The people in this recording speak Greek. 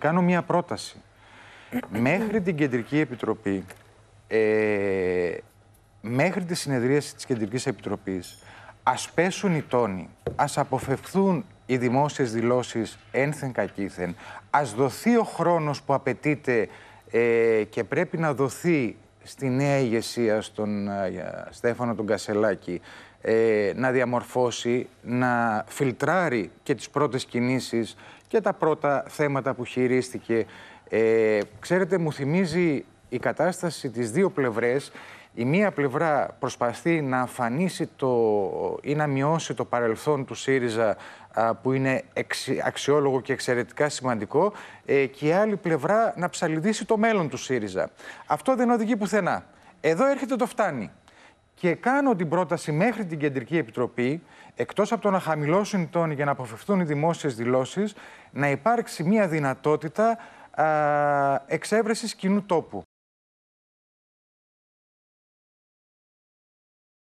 Κάνω μία πρόταση. Μέχρι την Κεντρική Επιτροπή, ε, μέχρι τη συνεδρίαση της Κεντρικής Επιτροπής, ας πέσουν οι τόνοι, ας αποφευθούν οι δημόσιες δηλώσεις ένθεν κακήθεν, ας δοθεί ο χρόνος που απαιτείται ε, και πρέπει να δοθεί στη νέα ηγεσία, στον ε, Στέφανο τον Κασελάκη, ε, να διαμορφώσει, να φιλτράρει και τις πρώτες κινήσεις και τα πρώτα θέματα που χειρίστηκε. Ε, ξέρετε, μου θυμίζει η κατάσταση της δύο πλευρές η μία πλευρά προσπαθεί να αφανίσει το, ή να μειώσει το παρελθόν του ΣΥΡΙΖΑ που είναι αξιόλογο και εξαιρετικά σημαντικό ε, και η άλλη πλευρά να ψαλιδίσει το μέλλον του ΣΥΡΙΖΑ. Αυτό δεν οδηγεί πουθενά. Εδώ έρχεται το φτάνει. Και κάνω την πρόταση μέχρι την Κεντρική Επιτροπή, εκτός από το να χαμηλώσουν οι τόνοι για να αποφευθούν οι δημόσιες δηλώσεις να υπάρξει μια δυνατότητα εξέβρεσης κοινού τόπου.